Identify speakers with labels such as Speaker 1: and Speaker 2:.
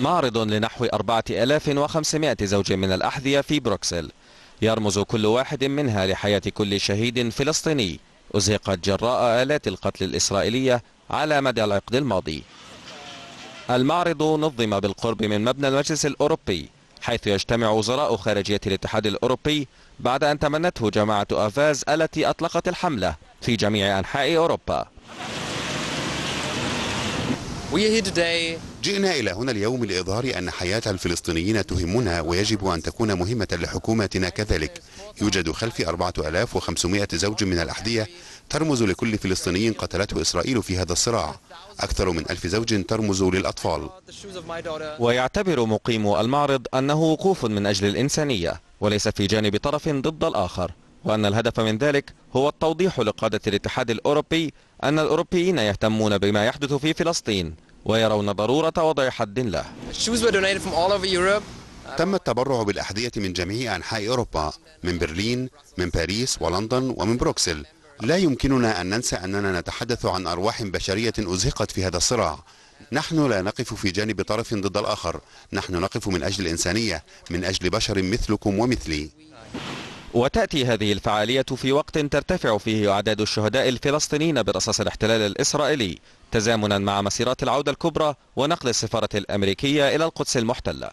Speaker 1: معرض لنحو 4500 زوج من الأحذية في بروكسل يرمز كل واحد منها لحياة كل شهيد فلسطيني أزهقت جراء آلات القتل الإسرائيلية على مدى العقد الماضي المعرض نظم بالقرب من مبنى المجلس الأوروبي حيث يجتمع وزراء خارجية الاتحاد الأوروبي بعد أن تمنته جماعة أفاز التي أطلقت الحملة في
Speaker 2: جميع أنحاء أوروبا We are here today جئنا إلى هنا اليوم لإظهار أن حياة الفلسطينيين تهمنا ويجب أن تكون مهمة لحكومتنا كذلك يوجد خلفي 4500 زوج من الأحذية ترمز لكل فلسطيني قتلته إسرائيل في هذا الصراع أكثر من ألف زوج ترمز للأطفال ويعتبر مقيم المعرض أنه وقوف من أجل الإنسانية
Speaker 1: وليس في جانب طرف ضد الآخر وأن الهدف من ذلك هو التوضيح لقادة الاتحاد الأوروبي أن الأوروبيين يهتمون بما يحدث في فلسطين ويرون ضرورة
Speaker 2: وضع حد له تم التبرع بالأحذية من جميع أنحاء أوروبا من برلين من باريس ولندن ومن بروكسل لا يمكننا أن ننسى أننا نتحدث عن أرواح بشرية أزهقت في هذا الصراع نحن لا نقف في جانب طرف ضد الآخر نحن نقف من أجل الإنسانية من أجل بشر مثلكم ومثلي وتأتي هذه الفعالية في وقت ترتفع فيه أعداد الشهداء
Speaker 1: الفلسطينيين برصاص الاحتلال الإسرائيلي تزامنا مع مسيرات العودة الكبرى ونقل السفارة الأمريكية إلى القدس المحتلة